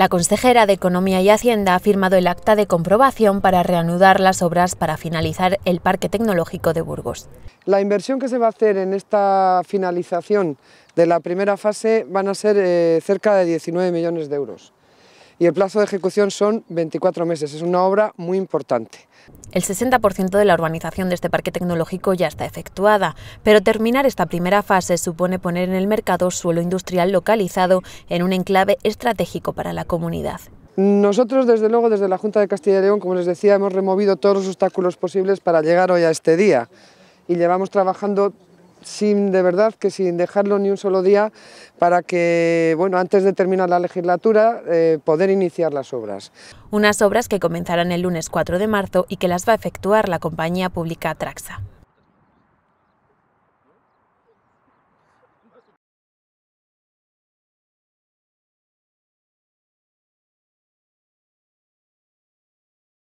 La consejera de Economía y Hacienda ha firmado el acta de comprobación para reanudar las obras para finalizar el Parque Tecnológico de Burgos. La inversión que se va a hacer en esta finalización de la primera fase van a ser eh, cerca de 19 millones de euros y el plazo de ejecución son 24 meses. Es una obra muy importante. El 60% de la urbanización de este parque tecnológico ya está efectuada, pero terminar esta primera fase supone poner en el mercado suelo industrial localizado en un enclave estratégico para la comunidad. Nosotros, desde luego, desde la Junta de Castilla y León, como les decía, hemos removido todos los obstáculos posibles para llegar hoy a este día y llevamos trabajando sin de verdad que sin dejarlo ni un solo día para que, bueno, antes de terminar la legislatura, eh, poder iniciar las obras. Unas obras que comenzarán el lunes 4 de marzo y que las va a efectuar la compañía pública Traxa.